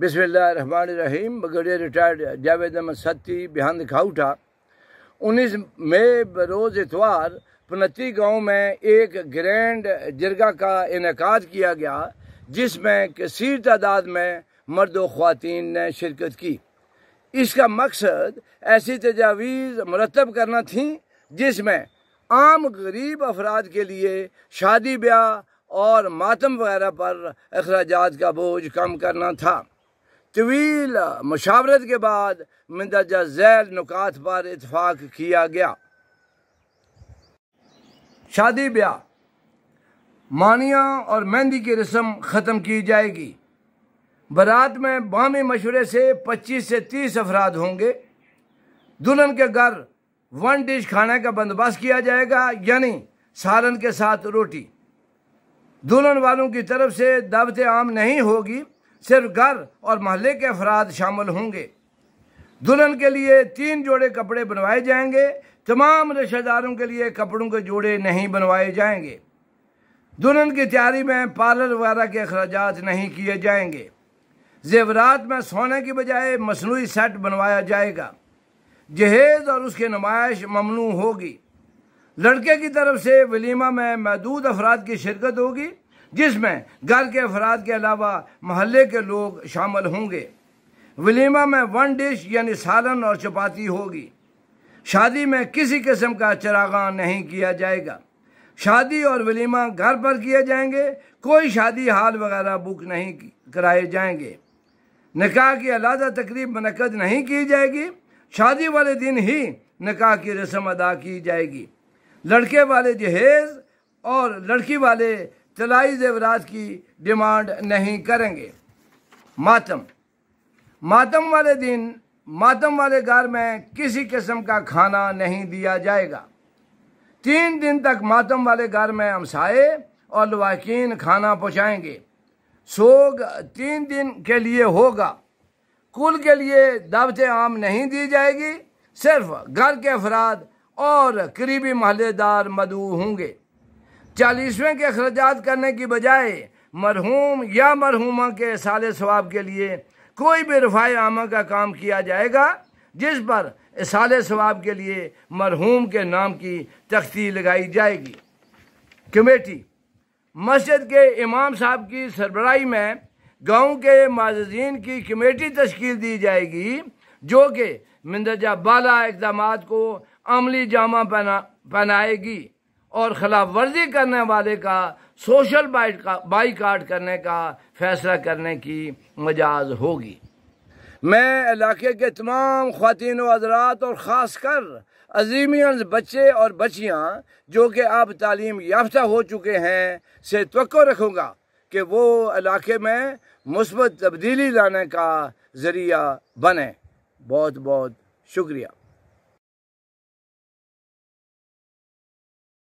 بسم اللہ الرحمن الرحیم بغیر ریٹائرڈ جاوید احمد ستی بہند کھاؤٹا انیس مئی بروز اتوار پنتی گاؤں میں ایک گرینڈ جرگہ کا انعقاد کیا گیا جس میں کثیر تعداد میں مرد و خواتین نے شرکت کی اس کا مقصد ایسی تجاویز مرتب کرنا تھیں جس میں عام غریب افراد کے لیے شادی بیاہ اور ماتم وغیرہ پر اخراجات کا بوجھ کم کرنا تھا طویل مشاورت کے بعد مندرجہ ذیل نکات پر اتفاق کیا گیا شادی بیاہ مانیاں اور مہندی کی رسم ختم کی جائے گی برات میں بامی مشورے سے پچیس سے تیس افراد ہوں گے دلہن کے گھر ون ڈش کھانے کا بندوبست کیا جائے گا یعنی سالن کے ساتھ روٹی دلہن والوں کی طرف سے دعوت عام نہیں ہوگی صرف گھر اور محلے کے افراد شامل ہوں گے دلہن کے لیے تین جوڑے کپڑے بنوائے جائیں گے تمام رشتہ داروں کے لیے کپڑوں کے جوڑے نہیں بنوائے جائیں گے دلہن کی تیاری میں پارلر وغیرہ کے اخراجات نہیں کیے جائیں گے زیورات میں سونے کی بجائے مصنوعی سیٹ بنوایا جائے گا جہیز اور اس کی نمائش ممنوع ہوگی لڑکے کی طرف سے ولیمہ میں محدود افراد کی شرکت ہوگی جس میں گھر کے افراد کے علاوہ محلے کے لوگ شامل ہوں گے ولیمہ میں ون ڈش یعنی سالن اور چپاتی ہوگی شادی میں کسی قسم کا چراغاں نہیں کیا جائے گا شادی اور ولیمہ گھر پر کیے جائیں گے کوئی شادی ہال وغیرہ بک نہیں کرائے جائیں گے نکاح کی علیحدہ تقریب منعقد نہیں کی جائے گی شادی والے دن ہی نکاح کی رسم ادا کی جائے گی لڑکے والے جہیز اور لڑکی والے تلائی زیورات کی ڈیمانڈ نہیں کریں گے ماتم ماتم والے دن ماتم والے گھر میں کسی قسم کا کھانا نہیں دیا جائے گا تین دن تک ماتم والے گھر میں ہمسائے اور لواقین کھانا پہنچائیں گے سوگ تین دن کے لیے ہوگا کل کے لیے دعوت عام نہیں دی جائے گی صرف گھر کے افراد اور قریبی محلے دار مدعو ہوں گے چالیسویں کے اخراجات کرنے کی بجائے مرحوم یا مرحومہ کے احسال ثواب کے لیے کوئی بھی رفائے عامہ کا کام کیا جائے گا جس پر احسال ثواب کے لیے مرحوم کے نام کی تختی لگائی جائے گی کمیٹی مسجد کے امام صاحب کی سربراہی میں گاؤں کے معززین کی کمیٹی تشکیل دی جائے گی جو کہ مندرجہ بالا اقدامات کو عملی جامہ پہنائے گی اور خلاف ورزی کرنے والے کا سوشل بائی کاٹ کرنے کا فیصلہ کرنے کی مجاز ہوگی میں علاقے کے تمام خواتین و حضرات اور خاص کر عظیمین بچے اور بچیاں جو کہ آپ تعلیم یافتہ ہو چکے ہیں سے توقع رکھوں گا کہ وہ علاقے میں مثبت تبدیلی لانے کا ذریعہ بنے بہت بہت شکریہ